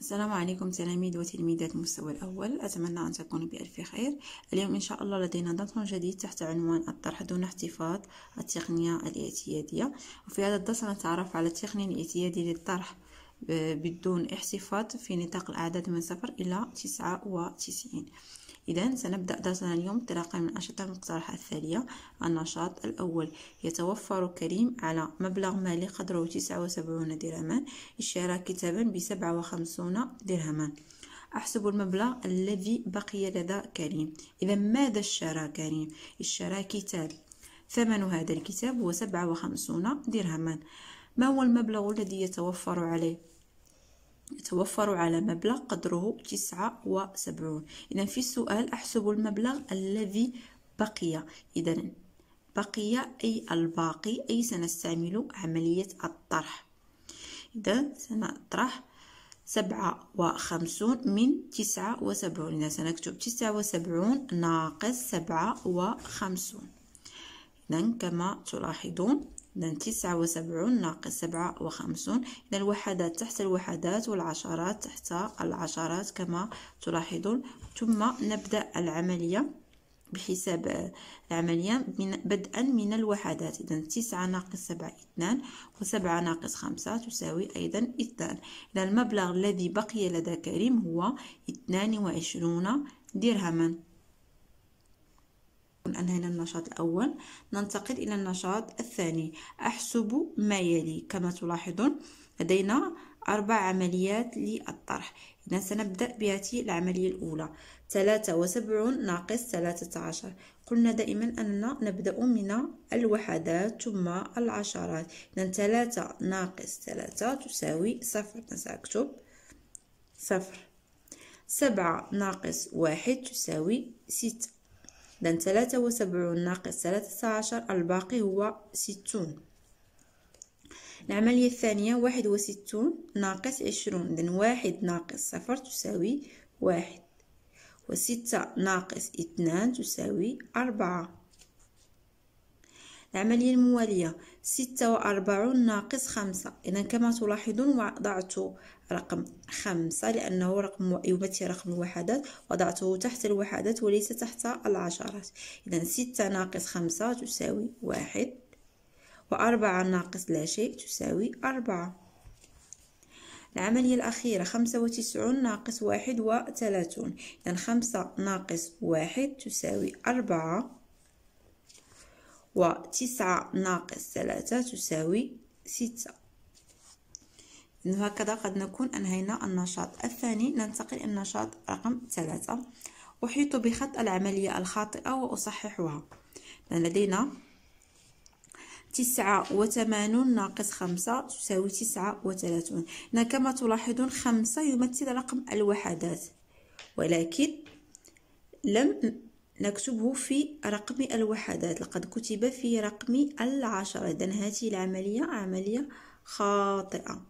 السلام عليكم تلاميذ وتلميذات المستوى الأول أتمنى أن تكونوا بألف خير اليوم إن شاء الله لدينا درس جديد تحت عنوان الطرح دون احتفاظ التقنية الاعتيادية وفي هذا الدرس نتعرف على التقنية الاعتيادية للطرح آه، بدون احتفاظ في نطاق الأعداد من صفر إلى تسعة وتسعين إذا سنبدأ درسنا اليوم بتلقي من أنشطة المقترحة الثانية النشاط الأول يتوفر كريم على مبلغ مالي قدره تسعة وسبعون درهما اشترى كتابا بسبعة وخمسون درهما أحسب المبلغ الذي بقي لدى كريم إذا ماذا اشترى كريم اشترى كتاب ثمن هذا الكتاب هو سبعة وخمسون درهما ما هو المبلغ الذي يتوفر عليه يتوفر على مبلغ قدره تسعة وسبعون إذا في السؤال أحسب المبلغ الذي بقي إذا بقي أي الباقي أي سنستعمل عملية الطرح إذا سنطرح سبعة وخمسون من تسعة وسبعون إذا سنكتب تسعة وسبعون ناقص سبعة وخمسون إذا كما تلاحظون إذا تسعة وسبعون ناقص سبعة وخمسون إذا الوحدات تحت الوحدات والعشرات تحت العشرات كما تلاحظون ثم نبدأ العملية بحساب آه، العملية من بدءا من الوحدات إذا تسعة ناقص سبعة اثنان وسبعة ناقص خمسة تساوي أيضا اثنان إذا المبلغ الذي بقي لدى كريم هو اثنان وعشرون درهما نكون أنهينا النشاط الأول ننتقل إلى النشاط الثاني أحسب ما يلي كما تلاحظون لدينا أربع عمليات للطرح إذا سنبدأ بهذه العملية الأولى ثلاثة وسبعون ناقص ثلاثة عشر قلنا دائما أننا نبدأ من الوحدات ثم العشرات إذا ثلاثة ناقص ثلاثة تساوي صفر سأكتب صفر سبعة ناقص واحد تساوي ستة إذن ثلاثة وسبعون ناقص ثلاثة عشر الباقي هو ستون العملية الثانية واحد وستون ناقص عشرون إذن واحد ناقص صفر تساوي واحد وستة ناقص اثنان تساوي أربعة العملية الموالية ستة وأربعون ناقص خمسة إذا كما تلاحظون وضعت رقم خمسة لأنه رقم يمثل رقم الوحدات وضعته تحت الوحدات وليس تحت العشرات إذا ستة ناقص خمسة تساوي واحد وأربعة ناقص لا شيء تساوي أربعة العملية الأخيرة خمسة وتسعون ناقص واحد وثلاثون إذا خمسة ناقص واحد تساوي أربعة وتسعة ناقص ثلاثة تساوي ستة إذن هكذا قد نكون أنهينا النشاط الثاني ننتقل إلى النشاط رقم ثلاثة أحيط بخط العملية الخاطئة وأصححها لدينا تسعة وثمانون ناقص خمسة تساوي تسعة وثلاثون كما تلاحظون خمسة يمثل رقم الوحدات ولكن لم نكتبه في رقم الوحدات لقد كتب في رقم العشرة إذا هذه العملية عملية خاطئة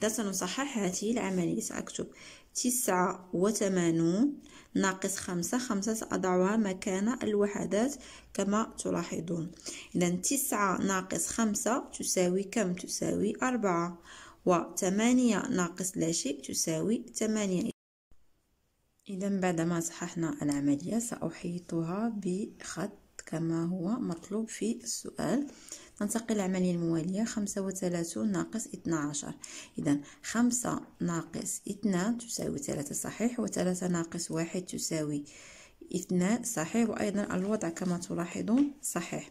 إذا سنصحح هذه العملية سأكتب تسعة وثمانون ناقص خمسة خمسة سأضعها مكان الوحدات كما تلاحظون إذا تسعة ناقص خمسة تساوي كم تساوي أربعة وثمانية ناقص لا شيء تساوي ثمانية إذا بعدما صححنا العملية سأحيطها بخط كما هو مطلوب في السؤال ننتقل العملية الموالية خمسة وثلاثون ناقص اثنا عشر إذا خمسة ناقص اثنان تساوي ثلاثة صحيح وثلاثة ناقص واحد تساوي اثنان صحيح وأيضا الوضع كما تلاحظون صحيح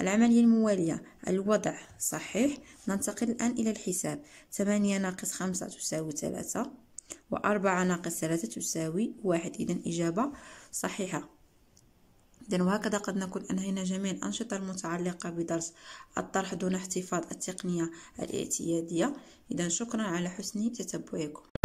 العملية الموالية الوضع صحيح ننتقل الآن إلى الحساب ثمانية ناقص خمسة تساوي ثلاثة وأربعة ناقص ثلاثة تساوي واحد إذن إجابة صحيحة إذن وهكذا قد نكون أنهينا جميع الأنشطة المتعلقة بدرس الطرح دون احتفاظ التقنية الاعتيادية إذن شكرا على حسن تتبعكم